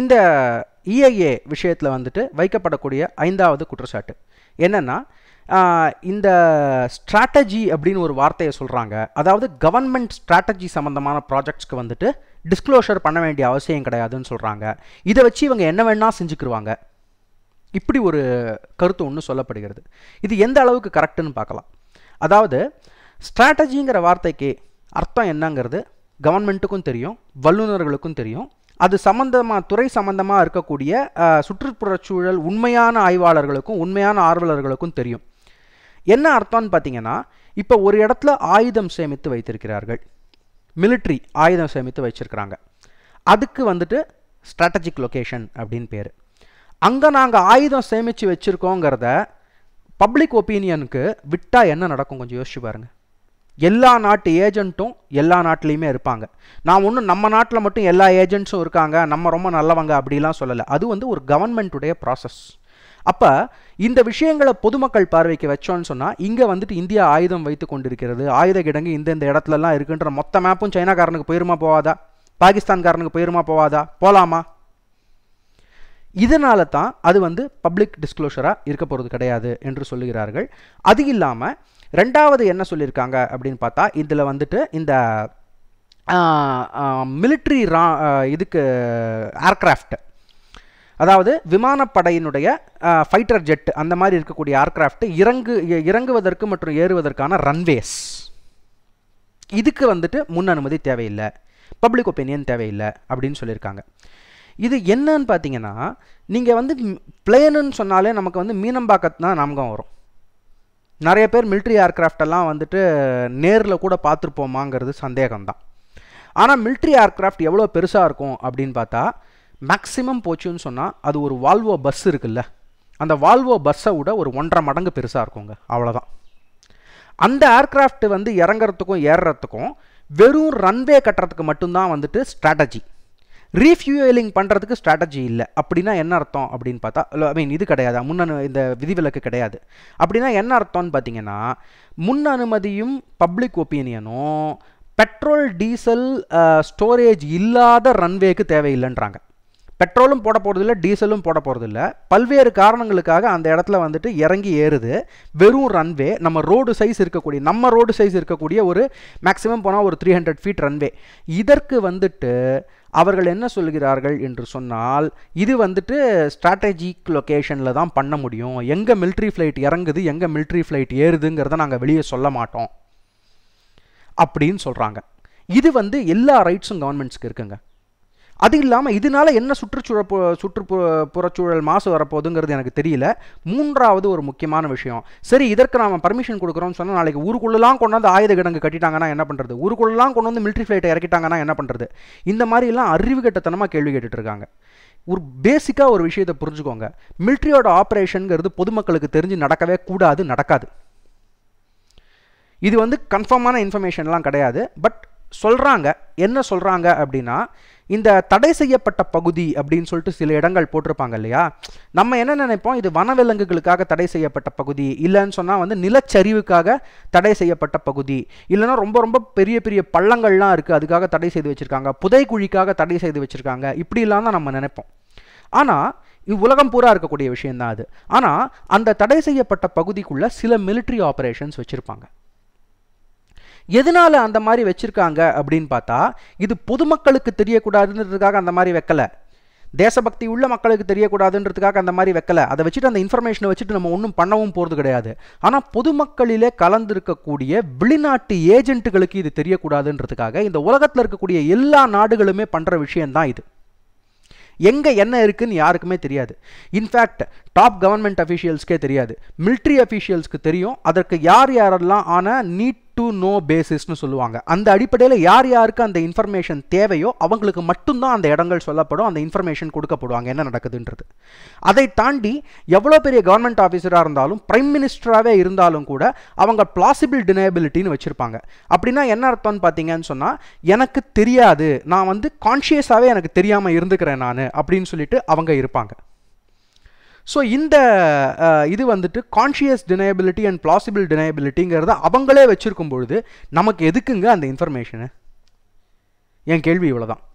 இந்த EIA e விஷயத்தில் வந்துட்டு வைக்கப்படக்கூடிய ஐந்தாவது குற்றச்சாட்டு என்னென்னா இந்த ஸ்ட்ராட்டஜி அப்படின்னு ஒரு வார்த்தையை சொல்கிறாங்க அதாவது கவர்மெண்ட் ஸ்ட்ராட்டஜி சம்மந்தமான ப்ராஜெக்ட்ஸ்க்கு வந்துட்டு டிஸ்க்ளோஷர் பண்ண வேண்டிய அவசியம் கிடையாதுன்னு சொல்கிறாங்க இதை வச்சு இவங்க என்ன வேணால் செஞ்சுக்கிருவாங்க இப்படி ஒரு கருத்து ஒன்று சொல்லப்படுகிறது இது எந்த அளவுக்கு கரெக்டுன்னு பார்க்கலாம் அதாவது ஸ்ட்ராட்டஜிங்கிற வார்த்தைக்கு அர்த்தம் என்னங்கிறது கவர்மெண்ட்டுக்கும் தெரியும் வல்லுநர்களுக்கும் தெரியும் அது சம்பந்தமாக துறை சம்பந்தமாக இருக்கக்கூடிய சுற்றுப்புறச்சூழல் உண்மையான ஆய்வாளர்களுக்கும் உண்மையான ஆர்வலர்களுக்கும் தெரியும் என்ன அர்த்தம்னு பார்த்தீங்கன்னா இப்போ ஒரு இடத்துல ஆயுதம் சேமித்து வைத்திருக்கிறார்கள் மிலிட்ரி ஆயுதம் சேமித்து வச்சுருக்கிறாங்க அதுக்கு வந்துட்டு ஸ்ட்ராட்டஜிக் லொக்கேஷன் அப்படின்னு பேர் அங்கே நாங்கள் ஆயுதம் சேமித்து வச்சுருக்கோங்கிறத பப்ளிக் ஒப்பீனியனுக்கு விட்டால் என்ன நடக்கும் கொஞ்சம் யோசிச்சு பாருங்கள் எல்லா நாட்டு ஏஜென்ட்டும் எல்லா நாட்டிலையுமே இருப்பாங்க நான் ஒன்றும் நம்ம நாட்டில் மட்டும் எல்லா ஏஜென்ட்ஸும் இருக்காங்க நம்ம ரொம்ப நல்லவங்க அப்படிலாம் சொல்லலை அது வந்து ஒரு கவர்மெண்ட்டுடைய ப்ராசஸ் அப்போ இந்த விஷயங்களை பொதுமக்கள் பார்வைக்கு வச்சோன்னு சொன்னால் இங்கே வந்துட்டு இந்தியா ஆயுதம் வைத்து கொண்டிருக்கிறது ஆயுத கிடங்கு இந்தந்த இடத்துலலாம் இருக்குன்ற மொத்த மேப்பும் சைனாக்காரனுக்கு போயிருமா போவாதா பாகிஸ்தான்காரனுக்கு போயிருமா போவாதா போகலாமா இதனால தான் அது வந்து பப்ளிக் டிஸ்க்ளோஷராக இருக்க போகிறது கிடையாது என்று சொல்லுகிறார்கள் அது இல்லாமல் ரெண்டாவது என்ன சொல்லியிருக்காங்க அப்படின்னு பார்த்தா இதில் வந்துட்டு இந்த மிலிட்ரி ரா இதுக்கு ஏர்க்ராஃப்ட் அதாவது விமானப்படையினுடைய ஃபைட்டர் ஜெட் அந்த மாதிரி இருக்கக்கூடிய ஏர்க்ராஃப்ட் இறங்கு இறங்குவதற்கு மற்றும் ஏறுவதற்கான ரன்வேஸ் இதுக்கு வந்துட்டு முன் அனுமதி தேவையில்லை பப்ளிக் ஒப்பீனியன் தேவையில்லை அப்படின்னு சொல்லியிருக்காங்க இது என்னன்னு பார்த்தீங்கன்னா நீங்கள் வந்து பிளேனுன்னு சொன்னாலே நமக்கு வந்து மீனம்பாக்கத்து தான் நாமகம் வரும் நிறைய பேர் மில்ட்ரி ஏர்க்ராஃப்ட் எல்லாம் வந்துட்டு நேரில் கூட பார்த்துருப்போமாங்கிறது சந்தேகம்தான் ஆனால் மில்ட்ரி ஏர்க்ராஃப்ட் எவ்வளோ பெருசாக இருக்கும் அப்படின்னு பார்த்தா மேக்ஸிமம் போச்சுன்னு சொன்னால் அது ஒரு வால்வோ பஸ் இருக்குல்ல அந்த வால்வோ பஸ்ஸை விட ஒரு ஒன்றரை மடங்கு பெருசாக இருக்குங்க அவ்வளோதான் அந்த ஏர்க்ராஃப்ட் வந்து இறங்கிறதுக்கும் ஏறுறதுக்கும் வெறும் ரன்வே கட்டுறதுக்கு மட்டும்தான் வந்துட்டு ஸ்ட்ராட்டஜி ரீஃபியூயலிங் பண்ணுறதுக்கு ஸ்ட்ராட்டஜி இல்லை அப்படின்னா என்ன அர்த்தம் அப்படின்னு பார்த்தா ஐ மீன் இது கிடையாது முன்னனு இந்த விதிவிலக்கு கிடையாது அப்படின்னா என்ன அர்த்தம்னு பார்த்தீங்கன்னா முன் அனுமதியும் பப்ளிக் ஒப்பீனியனும் பெட்ரோல் டீசல் ஸ்டோரேஜ் இல்லாத ரன்வேக்கு தேவையில்லைன்றாங்க பெட்ரோலும் போட போகிறதில்ல டீசலும் போட போகிறதில்ல பல்வேறு காரணங்களுக்காக அந்த இடத்துல வந்துட்டு இறங்கி ஏறுது வெறும் ரன்வே நம்ம ரோடு சைஸ் இருக்கக்கூடிய நம்ம ரோடு சைஸ் இருக்கக்கூடிய ஒரு மேக்ஸிமம் போனால் ஒரு த்ரீ ஹண்ட்ரட் ஃபீட் ரன்வே இதற்கு வந்துட்டு அவர்கள் என்ன சொல்கிறார்கள் என்று சொன்னால் இது வந்துட்டு ஸ்ட்ராட்டஜிக் லொக்கேஷனில் தான் பண்ண முடியும் எங்கே மில்ட்ரி ஃப்ளைட் இறங்குது எங்கே மில்ட்ரி ஃப்ளைட் ஏறுதுங்கிறத நாங்கள் வெளியே சொல்ல மாட்டோம் அப்படின்னு சொல்கிறாங்க இது வந்து எல்லா ரைட்ஸும் கவர்மெண்ட்ஸ்க்கு இருக்குங்க அது இல்லாமல் இதனால என்ன சுற்றுச்சூழல் சுற்றுப்புறச்சூழல் மாசு வரப்போகுதுங்கிறது எனக்கு தெரியல மூன்றாவது ஒரு முக்கியமான விஷயம் சரி இதற்கு நாம் பர்மிஷன் கொடுக்குறோம்னு சொன்னால் நாளைக்கு ஊருக்குள்ளெல்லாம் கொண்டாந்து ஆயுத கிடங்கு கட்டிட்டாங்கன்னா என்ன பண்ணுறது ஊருக்குள்ளெலாம் கொண்டு வந்து மிலிட்ரி ஃப்ளைட்டை இறக்கிட்டாங்கன்னா என்ன பண்ணுறது இந்த மாதிரிலாம் அறிவு கட்டத்தனமாக கேள்வி கேட்டுட்ருக்காங்க இருக்காங்க ஒரு பேசிக்காக ஒரு விஷயத்தை புரிஞ்சுக்கோங்க மிலிட்ரியோட ஆப்ரேஷனுங்கிறது பொதுமக்களுக்கு தெரிஞ்சு நடக்கவே கூடாது நடக்காது இது வந்து கன்ஃபார்மான இன்ஃபர்மேஷன்லாம் கிடையாது பட் சொல்கிறாங்க என்ன சொல்கிறாங்க அப்படின்னா இந்த தடை செய்யப்பட்ட பகுதி அப்படின்னு சொல்லிட்டு சில இடங்கள் போட்டிருப்பாங்க இல்லையா நம்ம என்ன நினைப்போம் இது வனவிலங்குகளுக்காக தடை செய்யப்பட்ட பகுதி இல்லைன்னு சொன்னால் வந்து நிலச்சரிவுக்காக தடை செய்யப்பட்ட பகுதி இல்லைன்னா ரொம்ப ரொம்ப பெரிய பெரிய பள்ளங்கள்லாம் இருக்குது அதுக்காக தடை செய்து வச்சுருக்காங்க புதைக்குழிக்காக தடை செய்து வச்சுருக்காங்க இப்படிலாம் தான் நம்ம நினைப்போம் ஆனால் உலகம் பூரா இருக்கக்கூடிய விஷயந்தான் அது ஆனால் அந்த தடை செய்யப்பட்ட பகுதிக்குள்ளே சில மிலிட்ரி ஆப்ரேஷன்ஸ் வச்சுருப்பாங்க எதனால அந்த மாதிரி வச்சுருக்காங்க அப்படின்னு பார்த்தா இது பொதுமக்களுக்கு தெரியக்கூடாதுன்றதுக்காக அந்த மாதிரி வைக்கலை தேசபக்தி உள்ள மக்களுக்கு தெரியக்கூடாதுன்றதுக்காக அந்த மாதிரி வைக்கல அதை வச்சுட்டு அந்த இன்ஃபர்மேஷனை வச்சுட்டு நம்ம ஒன்றும் பண்ணவும் போகிறது கிடையாது ஆனால் பொதுமக்களிலே கலந்துருக்கக்கூடிய வெளிநாட்டு ஏஜென்ட்டுகளுக்கு இது தெரியக்கூடாதுன்றதுக்காக இந்த உலகத்தில் இருக்கக்கூடிய எல்லா நாடுகளுமே பண்ணுற விஷயந்தான் இது எங்கே என்ன இருக்குதுன்னு யாருக்குமே தெரியாது இன்ஃபேக்ட் டாப் கவர்மெண்ட் அஃபீஷியல்ஸ்க்கே தெரியாது மிலிட்ரி அஃபீஷியல்ஸ்க்கு தெரியும் அதற்கு யார் யாரெல்லாம் ஆன நீட் டு நோ பேசிஸ்னு சொல்லுவாங்க அந்த அடிப்படையில் யார் யாருக்கு அந்த இன்ஃபர்மேஷன் தேவையோ அவங்களுக்கு மட்டும்தான் அந்த இடங்கள் சொல்லப்படும் அந்த இன்ஃபர்மேஷன் கொடுக்கப்படுவாங்க என்ன நடக்குதுன்றது அதை தாண்டி எவ்வளோ பெரிய கவர்மெண்ட் ஆஃபீஸராக இருந்தாலும் பிரைம் மினிஸ்டராகவே இருந்தாலும் கூட அவங்க பிளாசிபிள் டினேபிலிட்டின்னு வச்சுருப்பாங்க அப்படின்னா என்ன அர்த்தம்னு பார்த்தீங்கன்னு சொன்னால் எனக்கு தெரியாது நான் வந்து கான்ஷியஸாகவே எனக்கு தெரியாமல் இருந்துக்கிறேன் நான் அப்படின்னு சொல்லிட்டு அவங்க இருப்பாங்க ஸோ இந்த uh, இது வந்துட்டு கான்ஷியஸ் டினையபிலிட்டி அண்ட் பிளாசிபிள் டினையபிலிட்டிங்கிறத அவங்களே வச்சுருக்கும் பொழுது நமக்கு எதுக்குங்க அந்த இன்ஃபர்மேஷனு என் கேள்வி இவ்வளோதான்